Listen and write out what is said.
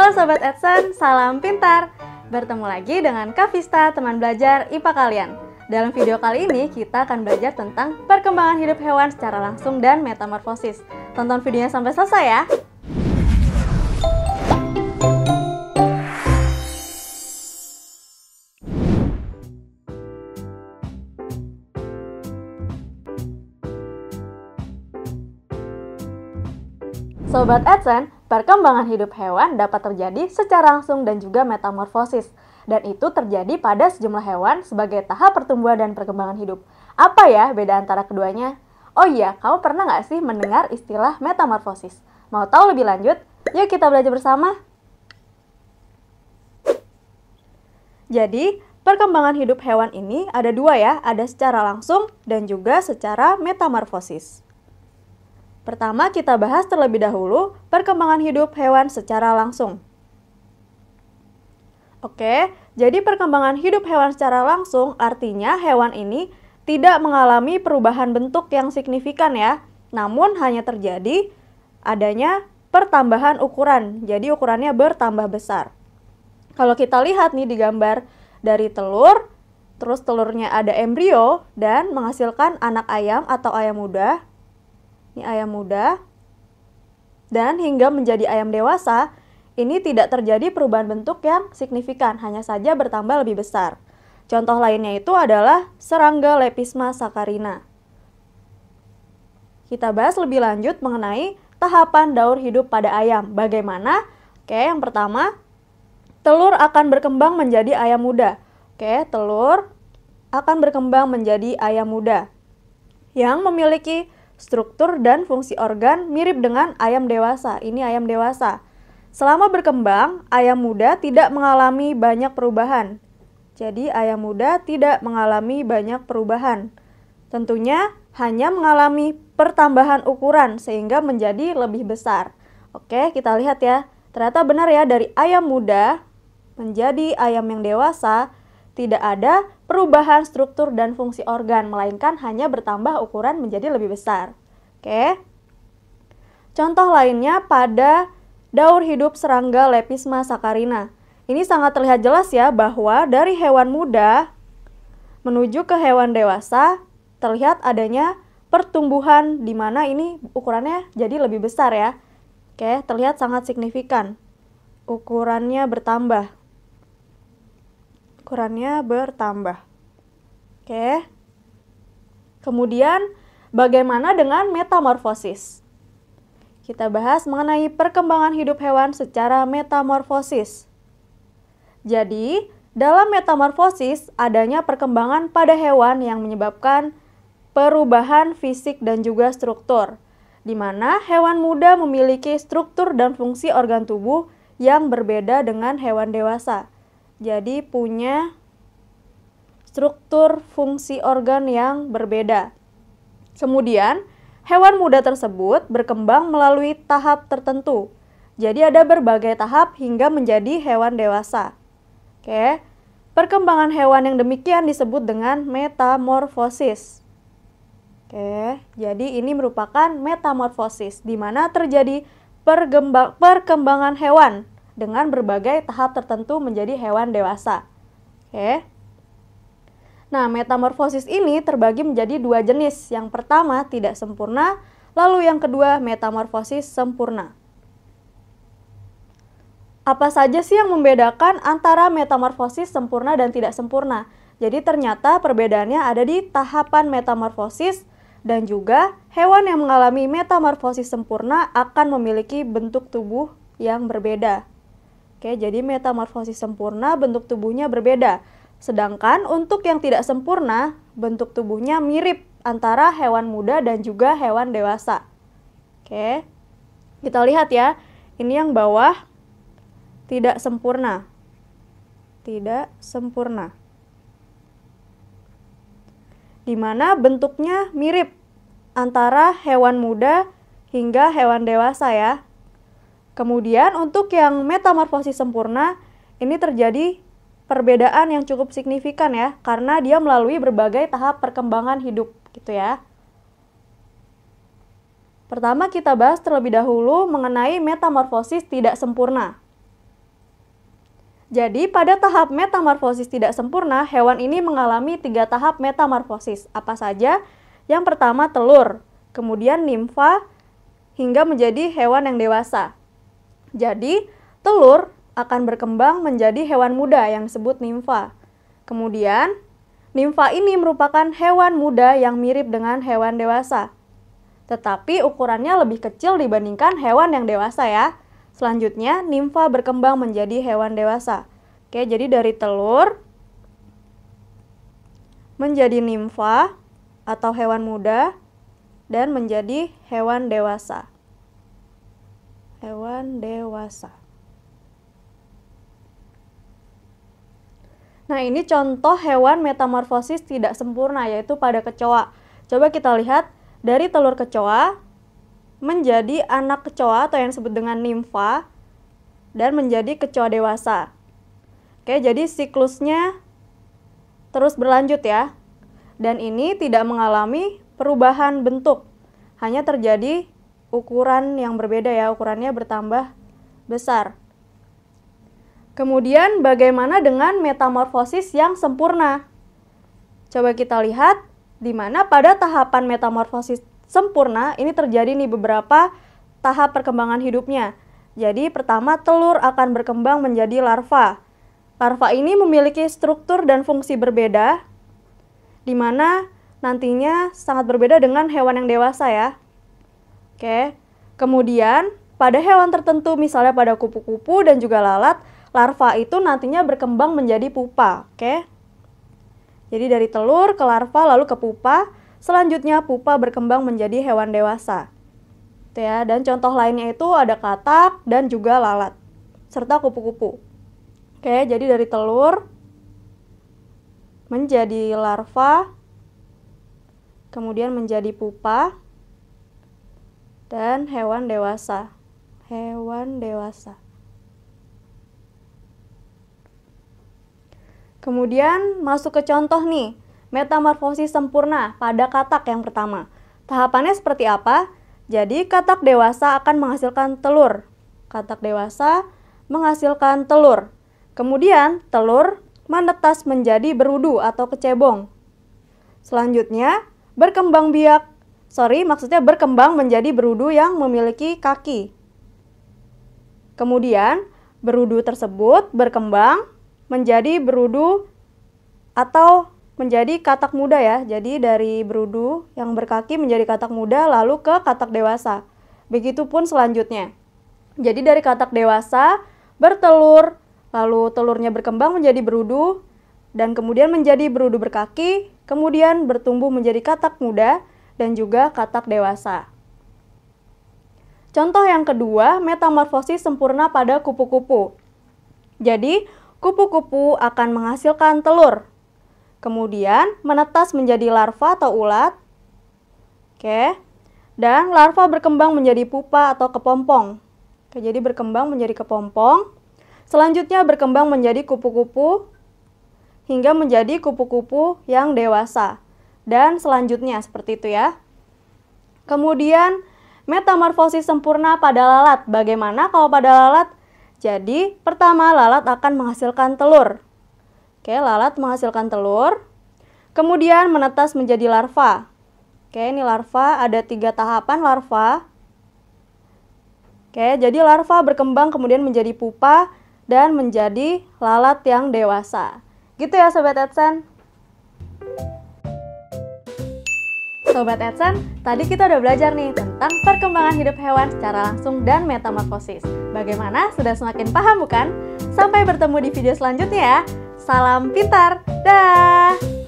Halo Sobat Edson, salam pintar! Bertemu lagi dengan Kak Vista, teman belajar IPA kalian. Dalam video kali ini, kita akan belajar tentang perkembangan hidup hewan secara langsung dan metamorfosis. Tonton videonya sampai selesai ya! Sobat Edson, perkembangan hidup hewan dapat terjadi secara langsung dan juga metamorfosis. Dan itu terjadi pada sejumlah hewan sebagai tahap pertumbuhan dan perkembangan hidup. Apa ya beda antara keduanya? Oh iya, kamu pernah nggak sih mendengar istilah metamorfosis? Mau tahu lebih lanjut? Yuk kita belajar bersama. Jadi, perkembangan hidup hewan ini ada dua ya, ada secara langsung dan juga secara metamorfosis. Pertama, kita bahas terlebih dahulu perkembangan hidup hewan secara langsung. Oke, jadi perkembangan hidup hewan secara langsung artinya hewan ini tidak mengalami perubahan bentuk yang signifikan ya, namun hanya terjadi adanya pertambahan ukuran. Jadi ukurannya bertambah besar. Kalau kita lihat nih di gambar dari telur, terus telurnya ada embrio dan menghasilkan anak ayam atau ayam muda ini ayam muda, dan hingga menjadi ayam dewasa, ini tidak terjadi perubahan bentuk yang signifikan, hanya saja bertambah lebih besar. Contoh lainnya itu adalah serangga lepisma sakarina. Kita bahas lebih lanjut mengenai tahapan daur hidup pada ayam. Bagaimana? Oke, yang pertama, telur akan berkembang menjadi ayam muda. Oke, telur akan berkembang menjadi ayam muda yang memiliki struktur dan fungsi organ mirip dengan ayam dewasa. Ini ayam dewasa. Selama berkembang, ayam muda tidak mengalami banyak perubahan. Jadi ayam muda tidak mengalami banyak perubahan. Tentunya hanya mengalami pertambahan ukuran sehingga menjadi lebih besar. Oke, kita lihat ya. Ternyata benar ya dari ayam muda menjadi ayam yang dewasa tidak ada perubahan struktur dan fungsi organ, melainkan hanya bertambah ukuran menjadi lebih besar. Oke. Contoh lainnya pada daur hidup serangga Lepisma sakarina. Ini sangat terlihat jelas ya bahwa dari hewan muda menuju ke hewan dewasa terlihat adanya pertumbuhan di mana ini ukurannya jadi lebih besar ya. Oke, terlihat sangat signifikan. Ukurannya bertambah ukurannya bertambah. Oke. Kemudian bagaimana dengan metamorfosis? Kita bahas mengenai perkembangan hidup hewan secara metamorfosis. Jadi, dalam metamorfosis adanya perkembangan pada hewan yang menyebabkan perubahan fisik dan juga struktur, di mana hewan muda memiliki struktur dan fungsi organ tubuh yang berbeda dengan hewan dewasa jadi punya struktur fungsi organ yang berbeda. Kemudian, hewan muda tersebut berkembang melalui tahap tertentu. Jadi ada berbagai tahap hingga menjadi hewan dewasa. Oke. Perkembangan hewan yang demikian disebut dengan metamorfosis. Oke, jadi ini merupakan metamorfosis di mana terjadi perkembangan hewan dengan berbagai tahap tertentu menjadi hewan dewasa. Oke. Nah, metamorfosis ini terbagi menjadi dua jenis. Yang pertama tidak sempurna, lalu yang kedua metamorfosis sempurna. Apa saja sih yang membedakan antara metamorfosis sempurna dan tidak sempurna? Jadi ternyata perbedaannya ada di tahapan metamorfosis dan juga hewan yang mengalami metamorfosis sempurna akan memiliki bentuk tubuh yang berbeda. Oke, jadi metamorfosis sempurna bentuk tubuhnya berbeda. Sedangkan untuk yang tidak sempurna, bentuk tubuhnya mirip antara hewan muda dan juga hewan dewasa. Oke. Kita lihat ya. Ini yang bawah tidak sempurna. Tidak sempurna. Di mana bentuknya mirip antara hewan muda hingga hewan dewasa ya. Kemudian untuk yang metamorfosis sempurna ini terjadi perbedaan yang cukup signifikan ya karena dia melalui berbagai tahap perkembangan hidup gitu ya. Pertama kita bahas terlebih dahulu mengenai metamorfosis tidak sempurna. Jadi pada tahap metamorfosis tidak sempurna, hewan ini mengalami tiga tahap metamorfosis. Apa saja? Yang pertama telur, kemudian nimfa, hingga menjadi hewan yang dewasa. Jadi, telur akan berkembang menjadi hewan muda yang disebut nimfa. Kemudian, nimfa ini merupakan hewan muda yang mirip dengan hewan dewasa. Tetapi ukurannya lebih kecil dibandingkan hewan yang dewasa ya. Selanjutnya, nimfa berkembang menjadi hewan dewasa. Oke, jadi dari telur menjadi nimfa atau hewan muda dan menjadi hewan dewasa hewan dewasa. Nah, ini contoh hewan metamorfosis tidak sempurna yaitu pada kecoa. Coba kita lihat dari telur kecoa menjadi anak kecoa atau yang disebut dengan nimfa dan menjadi kecoa dewasa. Oke, jadi siklusnya terus berlanjut ya. Dan ini tidak mengalami perubahan bentuk. Hanya terjadi ukuran yang berbeda ya, ukurannya bertambah besar. Kemudian bagaimana dengan metamorfosis yang sempurna? Coba kita lihat di mana pada tahapan metamorfosis sempurna ini terjadi nih beberapa tahap perkembangan hidupnya. Jadi pertama telur akan berkembang menjadi larva. Larva ini memiliki struktur dan fungsi berbeda di mana nantinya sangat berbeda dengan hewan yang dewasa ya. Oke. Kemudian pada hewan tertentu misalnya pada kupu-kupu dan juga lalat, larva itu nantinya berkembang menjadi pupa, oke? Jadi dari telur ke larva lalu ke pupa, selanjutnya pupa berkembang menjadi hewan dewasa. Itu ya, dan contoh lainnya itu ada katak dan juga lalat serta kupu-kupu. Oke, jadi dari telur menjadi larva kemudian menjadi pupa dan hewan dewasa. Hewan dewasa. Kemudian masuk ke contoh nih, metamorfosis sempurna pada katak yang pertama. Tahapannya seperti apa? Jadi katak dewasa akan menghasilkan telur. Katak dewasa menghasilkan telur. Kemudian telur menetas menjadi berudu atau kecebong. Selanjutnya, berkembang biak sorry maksudnya berkembang menjadi berudu yang memiliki kaki. Kemudian berudu tersebut berkembang menjadi berudu atau menjadi katak muda ya. Jadi dari berudu yang berkaki menjadi katak muda lalu ke katak dewasa. Begitupun selanjutnya. Jadi dari katak dewasa bertelur, lalu telurnya berkembang menjadi berudu dan kemudian menjadi berudu berkaki, kemudian bertumbuh menjadi katak muda dan juga katak dewasa. Contoh yang kedua, metamorfosis sempurna pada kupu-kupu. Jadi, kupu-kupu akan menghasilkan telur. Kemudian, menetas menjadi larva atau ulat. Oke. Dan larva berkembang menjadi pupa atau kepompong. Oke, jadi berkembang menjadi kepompong. Selanjutnya berkembang menjadi kupu-kupu hingga menjadi kupu-kupu yang dewasa dan selanjutnya seperti itu ya. Kemudian metamorfosis sempurna pada lalat. Bagaimana kalau pada lalat? Jadi, pertama lalat akan menghasilkan telur. Oke, lalat menghasilkan telur. Kemudian menetas menjadi larva. Oke, ini larva ada tiga tahapan larva. Oke, jadi larva berkembang kemudian menjadi pupa dan menjadi lalat yang dewasa. Gitu ya Sobat AdSense. Sobat Edson, tadi kita udah belajar nih tentang perkembangan hidup hewan secara langsung dan metamorfosis. Bagaimana? Sudah semakin paham bukan? Sampai bertemu di video selanjutnya ya. Salam pintar. Dah.